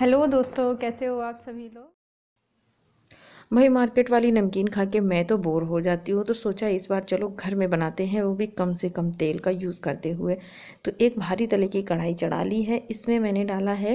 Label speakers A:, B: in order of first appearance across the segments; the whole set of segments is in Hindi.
A: हेलो दोस्तों कैसे हो आप सभी लोग भाई मार्केट वाली नमकीन खा के मैं तो बोर हो जाती हूँ तो सोचा इस बार चलो घर में बनाते हैं वो भी कम से कम तेल का यूज़ करते हुए तो एक भारी तले की कढ़ाई चढ़ा ली है इसमें मैंने डाला है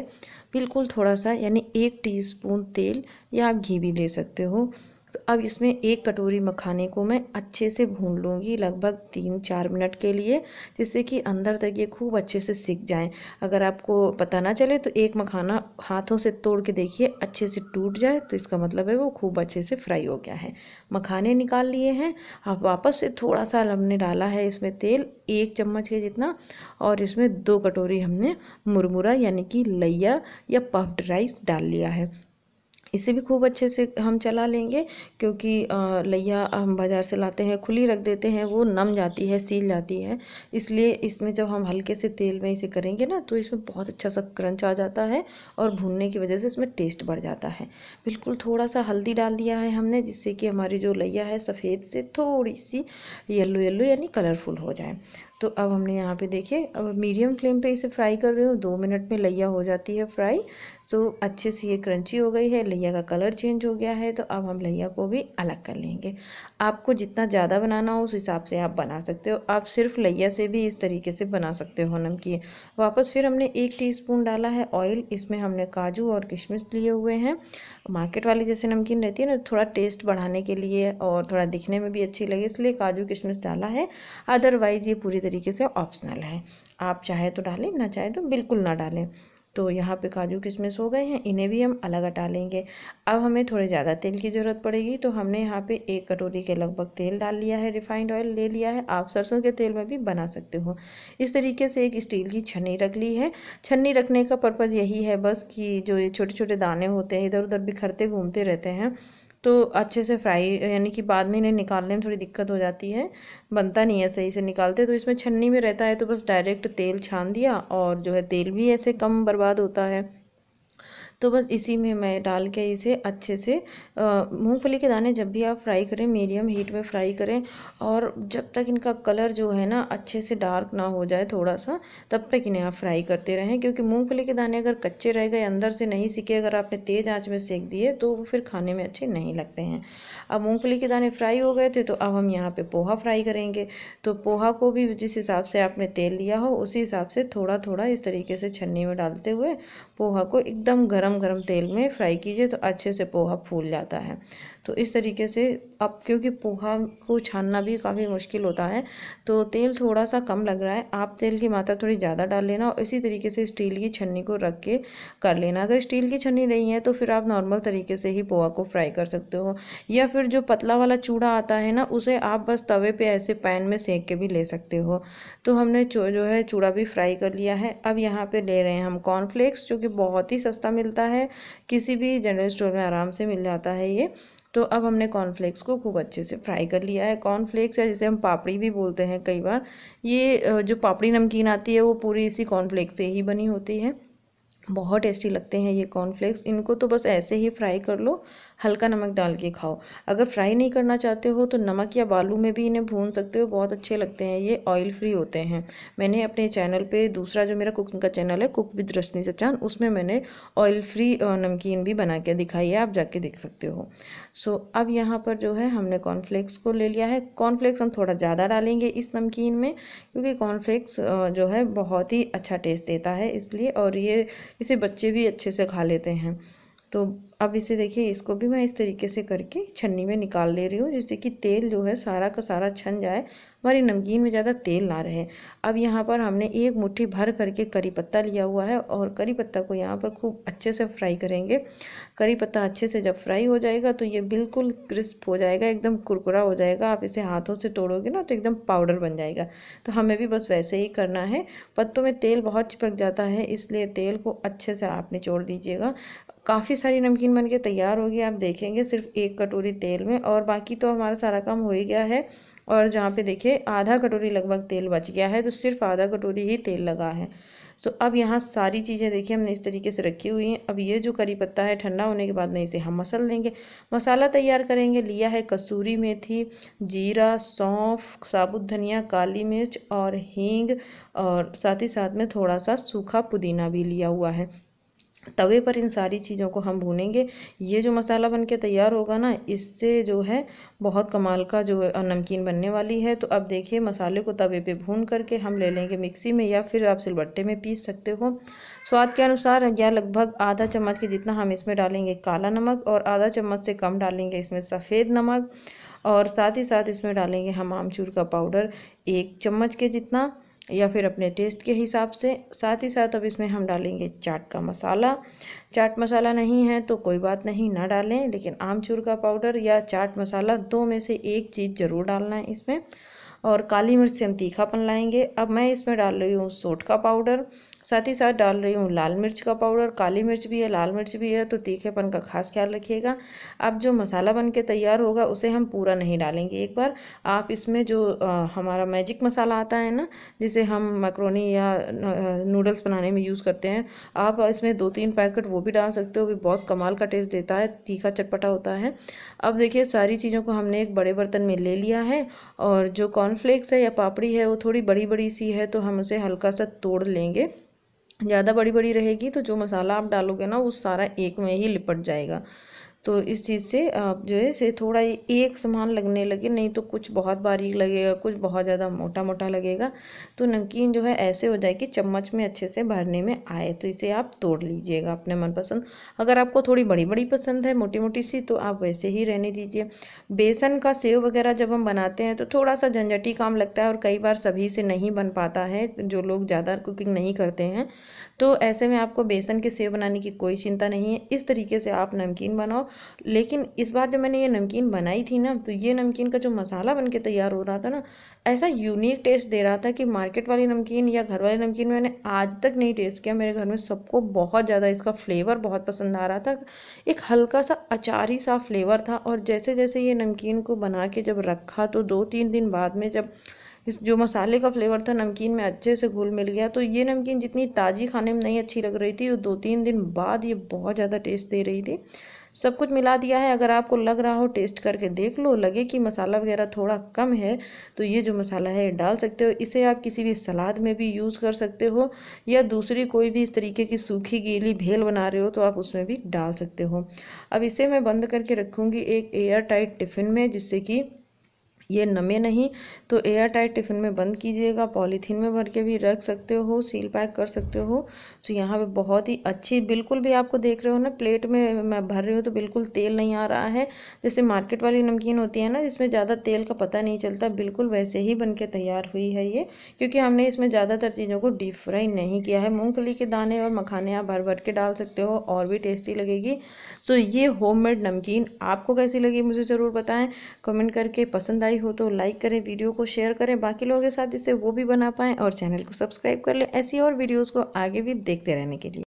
A: बिल्कुल थोड़ा सा यानी एक टीस्पून तेल या आप घी भी ले सकते हो तो अब इसमें एक कटोरी मखाने को मैं अच्छे से भून लूँगी लगभग तीन चार मिनट के लिए जिससे कि अंदर तक ये खूब अच्छे से सीख जाए अगर आपको पता ना चले तो एक मखाना हाथों से तोड़ के देखिए अच्छे से टूट जाए तो इसका मतलब है वो खूब अच्छे से फ्राई हो गया है मखाने निकाल लिए हैं अब वापस से थोड़ा सा हमने डाला है इसमें तेल एक चम्मच के जितना और इसमें दो कटोरी हमने मुरमुरा यानी कि लैया या पफ्ड राइस डाल लिया है इसे भी खूब अच्छे से हम चला लेंगे क्योंकि लैया हम बाज़ार से लाते हैं खुली रख देते हैं वो नम जाती है सील जाती है इसलिए इसमें जब हम हल्के से तेल में इसे करेंगे ना तो इसमें बहुत अच्छा सा क्रंच आ जाता है और भूनने की वजह से इसमें टेस्ट बढ़ जाता है बिल्कुल थोड़ा सा हल्दी डाल दिया है हमने जिससे कि हमारी जो लैया है सफ़ेद से थोड़ी सी येल्लो येल्लो यानी कलरफुल हो जाए तो अब हमने यहाँ पे देखे अब मीडियम फ्लेम पे इसे फ्राई कर रही हूँ दो मिनट में लैया हो जाती है फ्राई सो so, अच्छे से ये क्रंची हो गई है लहिया का कलर चेंज हो गया है तो अब हम लहिया को भी अलग कर लेंगे आपको जितना ज़्यादा बनाना हो उस हिसाब से आप बना सकते हो आप सिर्फ लहिया से भी इस तरीके से बना सकते हो नमकीन वापस फिर हमने एक टी डाला है ऑयल इसमें हमने काजू और किशमिश लिए हुए हैं मार्केट वाली जैसे नमकीन रहती है ना थोड़ा टेस्ट बढ़ाने के लिए और थोड़ा दिखने में भी अच्छी लगे इसलिए काजू किशमिश डाला है अदरवाइज़ ये पूरी तरीके से ऑप्शनल है आप चाहे तो डालें ना चाहे तो बिल्कुल ना डालें तो यहाँ पे काजू किशमिश हो गए हैं इन्हें भी हम अलग हटा लेंगे अब हमें थोड़े ज़्यादा तेल की ज़रूरत पड़ेगी तो हमने यहाँ पे एक कटोरी के लगभग तेल डाल लिया है रिफाइंड ऑयल ले लिया है आप सरसों के तेल में भी बना सकते हो इस तरीके से एक स्टील की छन्नी रख ली है छन्नी रखने का पर्पज़ यही है बस कि जो ये छोटे छोटे दाने होते हैं इधर उधर बिखरते घूमते रहते हैं तो अच्छे से फ्राई यानी कि बाद में इन्हें निकालने में थोड़ी दिक्कत हो जाती है बनता नहीं है सही से निकालते तो इसमें छन्नी में रहता है तो बस डायरेक्ट तेल छान दिया और जो है तेल भी ऐसे कम बर्बाद होता है तो बस इसी में मैं डाल के इसे अच्छे से मूँगफली के दाने जब भी आप फ्राई करें मीडियम हीट में फ्राई करें और जब तक इनका कलर जो है ना अच्छे से डार्क ना हो जाए थोड़ा सा तब तक इन्हें आप फ्राई करते रहें क्योंकि मूँगफली के दाने अगर कच्चे रह गए अंदर से नहीं सीखे अगर आपने तेज़ आँच में सेक दिए तो वो फिर खाने में अच्छे नहीं लगते हैं अब मूँगफली के दाने फ्राई हो गए थे तो अब हम यहाँ पर पोहा फ्राई करेंगे तो पोहा को भी जिस हिसाब से आपने तेल लिया हो उसी हिसाब से थोड़ा थोड़ा इस तरीके से छन्नी में डालते हुए पोहा को एकदम गर्म गरम गरम तेल में फ्राई कीजिए तो अच्छे से पोहा फूल जाता है तो इस तरीके से अब क्योंकि पोहा को छानना भी काफ़ी मुश्किल होता है तो तेल थोड़ा सा कम लग रहा है आप तेल की मात्रा थोड़ी ज़्यादा डाल लेना और इसी तरीके से स्टील की छन्नी को रख के कर लेना अगर स्टील की छन्नी नहीं है तो फिर आप नॉर्मल तरीके से ही पोहा को फ्राई कर सकते हो या फिर जो पतला वाला चूड़ा आता है ना उसे आप बस तवे पर ऐसे पैन में सेक के भी ले सकते हो तो हमने जो है चूड़ा भी फ्राई कर लिया है अब यहाँ पर ले रहे हैं हम कॉर्नफ्लेक्स जो कि बहुत ही सस्ता मिलता है किसी भी जनरल स्टोर में आराम से मिल जाता है ये तो अब हमने कॉर्नफ्लेक्स को खूब अच्छे से फ्राई कर लिया है कॉर्नफ्लेक्स या जैसे हम पापड़ी भी बोलते हैं कई बार ये जो पापड़ी नमकीन आती है वो पूरी इसी कॉर्नफ्लेक्स से ही बनी होती है बहुत टेस्टी लगते हैं ये कॉर्नफ्लेक्स इनको तो बस ऐसे ही फ्राई कर लो हल्का नमक डाल के खाओ अगर फ्राई नहीं करना चाहते हो तो नमक या बालू में भी इन्हें भून सकते हो बहुत अच्छे लगते हैं ये ऑयल फ्री होते हैं मैंने अपने चैनल पर दूसरा जो मेरा कुकिंग का चैनल है कुक विद रश्मि सचान उसमें मैंने ऑयल फ्री नमकीन भी बना के दिखाई है आप जाके देख सकते हो सो so, अब यहाँ पर जो है हमने कॉर्नफ्लेक्स को ले लिया है कॉर्नफ्लेक्स हम थोड़ा ज़्यादा डालेंगे इस नमकीन में क्योंकि कॉर्नफ्लेक्स जो है बहुत ही अच्छा टेस्ट देता है इसलिए और ये इसे बच्चे भी अच्छे से खा लेते हैं तो अब इसे देखिए इसको भी मैं इस तरीके से करके छन्नी में निकाल ले रही हूँ जिससे कि तेल जो है सारा का सारा छन जाए हमारी नमकीन में ज़्यादा तेल ना रहे अब यहाँ पर हमने एक मुट्ठी भर करके करी पत्ता लिया हुआ है और करी पत्ता को यहाँ पर खूब अच्छे से फ्राई करेंगे करी पत्ता अच्छे से जब फ्राई हो जाएगा तो ये बिल्कुल क्रिस्प हो जाएगा एकदम कुरकुरा हो जाएगा आप इसे हाथों से तोड़ोगे ना तो एकदम पाउडर बन जाएगा तो हमें भी बस वैसे ही करना है पत्तों में तेल बहुत चिपक जाता है इसलिए तेल को अच्छे से आप निचोड़ दीजिएगा काफ़ी सारी नमकीन बन के तैयार होगी आप देखेंगे सिर्फ एक कटोरी तेल में और बाकी तो हमारा सारा काम हो ही गया है और जहाँ पे देखिए आधा कटोरी लगभग तेल बच गया है तो सिर्फ आधा कटोरी ही तेल लगा है सो अब यहाँ सारी चीज़ें देखिए हमने इस तरीके से रखी हुई हैं अब ये जो करी पत्ता है ठंडा होने के बाद में इसे हम मसल लेंगे मसाला तैयार करेंगे लिया है कसूरी मेथी जीरा सौंफ साबुत धनिया काली मिर्च और हींग और साथ ही साथ में थोड़ा सा सूखा पुदीना भी लिया हुआ है तवे पर इन सारी चीज़ों को हम भूनेंगे ये जो मसाला बन के तैयार होगा ना इससे जो है बहुत कमाल का जो नमकीन बनने वाली है तो अब देखिए मसाले को तवे पे भून करके हम ले लेंगे मिक्सी में या फिर आप सिलबट्टे में पीस सकते हो स्वाद के अनुसार या लगभग आधा चम्मच के जितना हम इसमें डालेंगे काला नमक और आधा चम्मच से कम डालेंगे इसमें सफ़ेद नमक और साथ ही साथ इसमें डालेंगे हम आमचूर का पाउडर एक चम्मच के जितना या फिर अपने टेस्ट के हिसाब से साथ ही साथ अब इसमें हम डालेंगे चाट का मसाला चाट मसाला नहीं है तो कोई बात नहीं ना डालें लेकिन आमचूर का पाउडर या चाट मसाला दो में से एक चीज़ ज़रूर डालना है इसमें और काली मिर्च से हम तीखापन लाएंगे अब मैं इसमें डाल रही हूँ सोट का पाउडर साथ ही साथ डाल रही हूँ लाल मिर्च का पाउडर काली मिर्च भी है लाल मिर्च भी है तो तीखेपन का खास ख्याल रखिएगा अब जो मसाला बन के तैयार होगा उसे हम पूरा नहीं डालेंगे एक बार आप इसमें जो आ, हमारा मैजिक मसाला आता है ना जिसे हम मैक्रोनी या नूडल्स बनाने में यूज़ करते हैं आप इसमें दो तीन पैकेट वो भी डाल सकते हो भी बहुत कमाल का टेस्ट देता है तीखा चटपटा होता है अब देखिए सारी चीज़ों को हमने एक बड़े बर्तन में ले लिया है और जो कॉर्नफ्लेक्स है या पापड़ी है वो थोड़ी बड़ी बड़ी सी है तो हम उसे हल्का सा तोड़ लेंगे ज़्यादा बड़ी बड़ी रहेगी तो जो मसाला आप डालोगे ना वो सारा एक में ही लिपट जाएगा तो इस चीज़ से आप जो है से थोड़ा एक समान लगने लगे नहीं तो कुछ बहुत बारीक लगेगा कुछ बहुत ज़्यादा मोटा मोटा लगेगा तो नमकीन जो है ऐसे हो जाए कि चम्मच में अच्छे से भरने में आए तो इसे आप तोड़ लीजिएगा अपने मनपसंद अगर आपको थोड़ी बड़ी बड़ी पसंद है मोटी मोटी सी तो आप वैसे ही रहने दीजिए बेसन का सेव वगैरह जब हम बनाते हैं तो थोड़ा सा झंझटी काम लगता है और कई बार सभी से नहीं बन पाता है जो लोग ज़्यादा कुकिंग नहीं करते हैं तो ऐसे में आपको बेसन के सेव बनाने की कोई चिंता नहीं है इस तरीके से आप नमकीन बनाओ लेकिन इस बार जब मैंने ये नमकीन बनाई थी ना तो ये नमकीन का जो मसाला बन के तैयार हो रहा था ना ऐसा यूनिक टेस्ट दे रहा था कि मार्केट वाली नमकीन या घर वाली नमकीन मैंने आज तक नहीं टेस्ट किया मेरे घर में सबको बहुत ज़्यादा इसका फ्लेवर बहुत पसंद आ रहा था एक हल्का सा अचारी सा फ्लेवर था और जैसे जैसे ये नमकीन को बना के जब रखा तो दो तीन दिन बाद में जब इस जो मसाले का फ्लेवर था नमकीन में अच्छे से घुल मिल गया तो ये नमकीन जितनी ताज़ी खाने में नहीं अच्छी लग रही थी वो दो तीन दिन बाद ये बहुत ज़्यादा टेस्ट दे रही थी सब कुछ मिला दिया है अगर आपको लग रहा हो टेस्ट करके देख लो लगे कि मसाला वगैरह थोड़ा कम है तो ये जो मसाला है डाल सकते हो इसे आप किसी भी सलाद में भी यूज़ कर सकते हो या दूसरी कोई भी इस तरीके की सूखी गीली भेल बना रहे हो तो आप उसमें भी डाल सकते हो अब इसे मैं बंद करके रखूँगी एक एयर टाइट टिफ़िन में जिससे कि ये नमे नहीं तो एयर टाइट टिफ़िन में बंद कीजिएगा पॉलीथीन में भर के भी रख सकते हो सील पैक कर सकते हो तो यहाँ पे बहुत ही अच्छी बिल्कुल भी आपको देख रहे हो ना प्लेट में मैं भर रही हूँ तो बिल्कुल तेल नहीं आ रहा है जैसे मार्केट वाली नमकीन होती है ना जिसमें ज़्यादा तेल का पता नहीं चलता बिल्कुल वैसे ही बन के तैयार हुई है ये क्योंकि हमने इसमें ज़्यादातर चीज़ों को डीप फ्राई नहीं किया है मूँगफली के दाने और मखाने आप भर भर के डाल सकते हो और भी टेस्टी लगेगी सो तो ये होम नमकीन आपको कैसी लगी मुझे ज़रूर बताएं कमेंट करके पसंद आई आई हो तो लाइक करें वीडियो को शेयर करें बाकी लोगों के साथ इसे वो भी बना पाएँ और चैनल को सब्सक्राइब कर लें ऐसी और वीडियोज़ को आगे भी देखते रहने के लिए